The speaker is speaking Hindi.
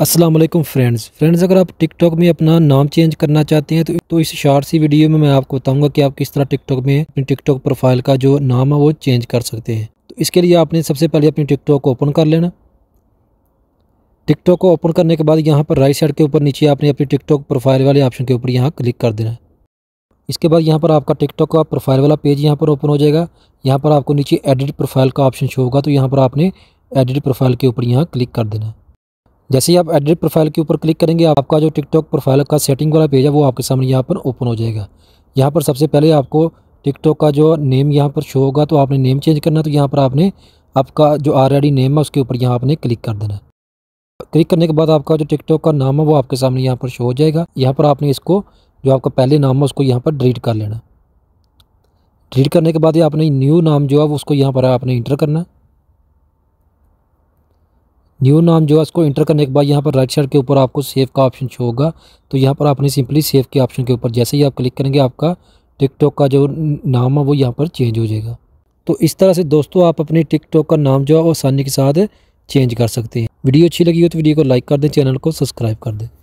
असलम फ्रेंड्स फ्रेंड्स अगर आप टिकटॉक में अपना नाम चेंज करना चाहते हैं तो, तो इस शॉर्ट सी वीडियो में मैं आपको बताऊंगा कि आप किस तरह टिकटॉक में अपनी टिकटॉक प्रोफाइल का जो नाम है वो चेंज कर सकते हैं तो इसके लिए आपने सबसे पहले अपनी टिकटॉक को ओपन कर लेना टिकटॉक को ओपन करने के बाद यहाँ पर राइट साइड के ऊपर नीचे आपने अपनी टिकटॉक प्रोफाइल वाले ऑप्शन के ऊपर यहाँ क्लिक कर देना इसके बाद यहाँ पर आपका टिकटॉक का प्रोफाइल वाला पेज यहाँ पर ओपन हो जाएगा यहाँ पर आपको नीचे एडिट प्रोफाइल का ऑप्शन शो होगा तो यहाँ पर आपने एडिट प्रोफाइल के ऊपर यहाँ क्लिक कर देना जैसे ही आप एडिट प्रोफाइल के ऊपर क्लिक करेंगे आपका जो टिकटॉक प्रोफाइल का सेटिंग वाला पेज है वो आपके सामने यहाँ पर ओपन हो जाएगा यहाँ पर सबसे पहले आपको टिकटॉक का जो नेम यहाँ पर शो होगा तो आपने नेम चेंज करना तो यहाँ पर आपने आपका जो ऑलरेडी नेम है उसके ऊपर यहाँ आपने क्लिक कर देना क्लिक करने के बाद आपका जो टिकटॉक का नाम है वो आपके सामने यहाँ पर शो हो जाएगा यहाँ पर आपने इसको जो आपका पहले नाम है उसको यहाँ पर डिलीट कर लेना डिलीट करने के बाद ही आपने न्यू नाम जो है उसको यहाँ पर आपने इंटर करना न्यू नाम जो है उसको इंटर करने के बाद यहाँ पर राइट साइड के ऊपर आपको सेव का ऑप्शन शो होगा तो यहाँ पर आपने सिंपली सेव के ऑप्शन के ऊपर जैसे ही आप क्लिक करेंगे आपका टिकटॉक का जो नाम है वो यहाँ पर चेंज हो जाएगा तो इस तरह से दोस्तों आप अपने टिकटॉक का नाम जो है आसानी के साथ चेंज कर सकते हैं वीडियो अच्छी लगी हो तो वीडियो को लाइक कर दें चैनल को सब्सक्राइब कर दें